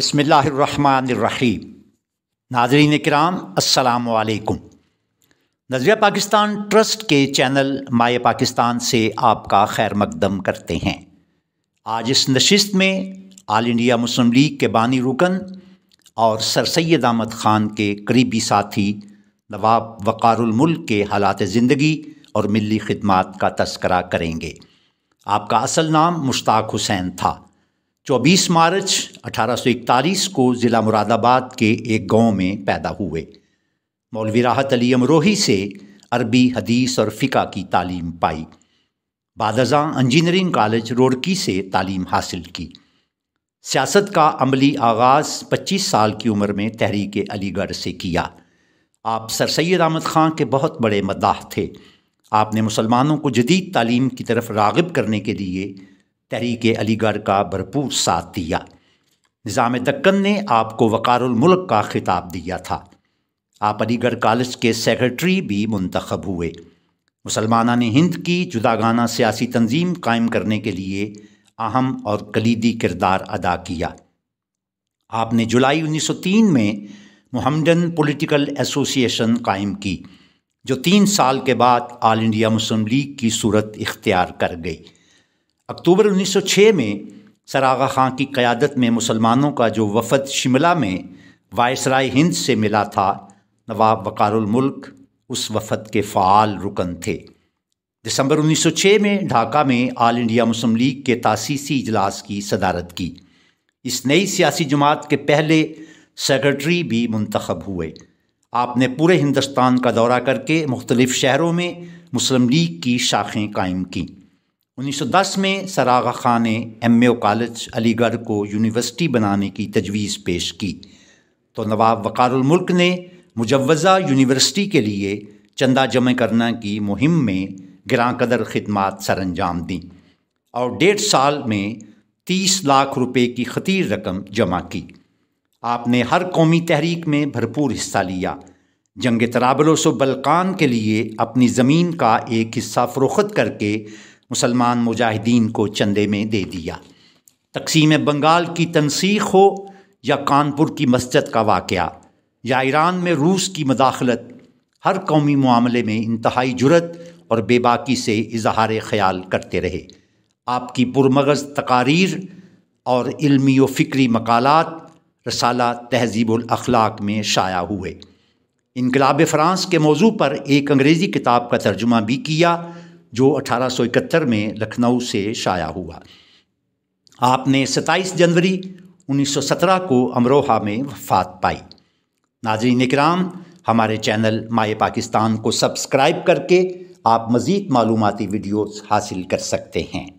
बसमीम नाजरीन कराम असलकुम नजरिया पाकिस्तान ट्रस्ट के चैनल माए पाकिस्तान से आपका खैर मकदम करते हैं आज इस नशस्त में आल इंडिया मुस्लिम लीग के बानी रुकन और सर सैद अहमद ख़ान के करीबी साथी नवाब वक़ारमुल्क के हालात ज़िंदगी और मिली खदमात का तस्करा करेंगे आपका असल नाम मुश्ताक हुसैन था 24 मार्च 1841 को ज़िला मुरादाबाद के एक गांव में पैदा हुए मौलवी राहत अली अमरोही से अरबी हदीस और फ़िका की तालीम पाई बादजा इंजीनियरिंग कॉलेज रोड़की से तालीम हासिल की सियासत का अमली आगाज़ 25 साल की उम्र में तहरीक अलीगढ़ से किया आप सर सैद अहमद ख़ान के बहुत बड़े मद्दाह थे आपने मुसलमानों को जदीद तालीम की तरफ रागब करने के लिए तहरीक अलीगढ़ का भरपूर साथ दिया निज़ाम दक्कन ने आपको वक़ारमल्क का खिताब दिया था आप अलीगढ़ कॉलेज के सेक्रेटरी भी मंतखब हुए मुसलमाना ने हिंद की जुदागाना सियासी तंजीम कायम करने के लिए अहम और कलीदी किरदार अदा किया आपने जुलाई 1903 में मोहम्मदन पॉलिटिकल एसोसिएशन कायम की जो तीन साल के बाद आल इंडिया मुस्लिम लीग की सूरत इख्तियार कर गई अक्टूबर 1906 में सरागा खां की क़्यादत में मुसलमानों का जो वफद शिमला में वायसराय हिंद से मिला था नवाब वकारुलमल्क उस वफद के फ़ाल रुकन थे दिसंबर 1906 में ढाका में आल इंडिया मुस्लिम लीग के तासीसी इजलास की सदारत की इस नई सियासी जमात के पहले सेक्रेटरी भी मंतखब हुए आपने पूरे हिंदुस्तान का दौरा करके मुख्तलिफ़ शहरों में मुस्लिम लीग की शाखें कायम कं 1910 में सरागा खान ने एम कॉलेज अलीगढ़ को यूनिवर्सिटी बनाने की तजवीज़ पेश की तो नवाब वक़ारुलमुल्क ने मुजवज़ा यूनिवर्सिटी के लिए चंदा जमा करना की मुहिम में ग्रां कदर खदमात सर अंजाम दी और डेढ़ साल में तीस लाख रुपए की खतीर रकम जमा की आपने हर कौमी तहरीक में भरपूर हिस्सा लिया जंग तराबलोसो बलकान के लिए अपनी ज़मीन का एक हिस्सा फ़रोख्त करके मुसलमान मुजाहिदीन को चंदे में दे दिया तकसीम बंगाल की तनसीख हो या कानपुर की मस्जिद का वाक़ या ईरान में रूस की मदाखलत हर कौमी मामले में इंतहाई जुरत और बेबाकी से इजहार ख्याल करते रहे आपकी पुरमगज़ तकारीर और इल्मी व फ़िक्री मकालत रसाला तहजीबलाखलाक में शाया हुए इनकलाब फ़्रांस के मौजू पर एक अंग्रेज़ी किताब का तर्जुमा भी किया जो 1871 में लखनऊ से शाया हुआ आपने 27 जनवरी 1917 को अमरोहा में वफात पाई नाजरीन कराम हमारे चैनल माए पाकिस्तान को सब्सक्राइब करके आप मज़ीद मालूमती वीडियोस हासिल कर सकते हैं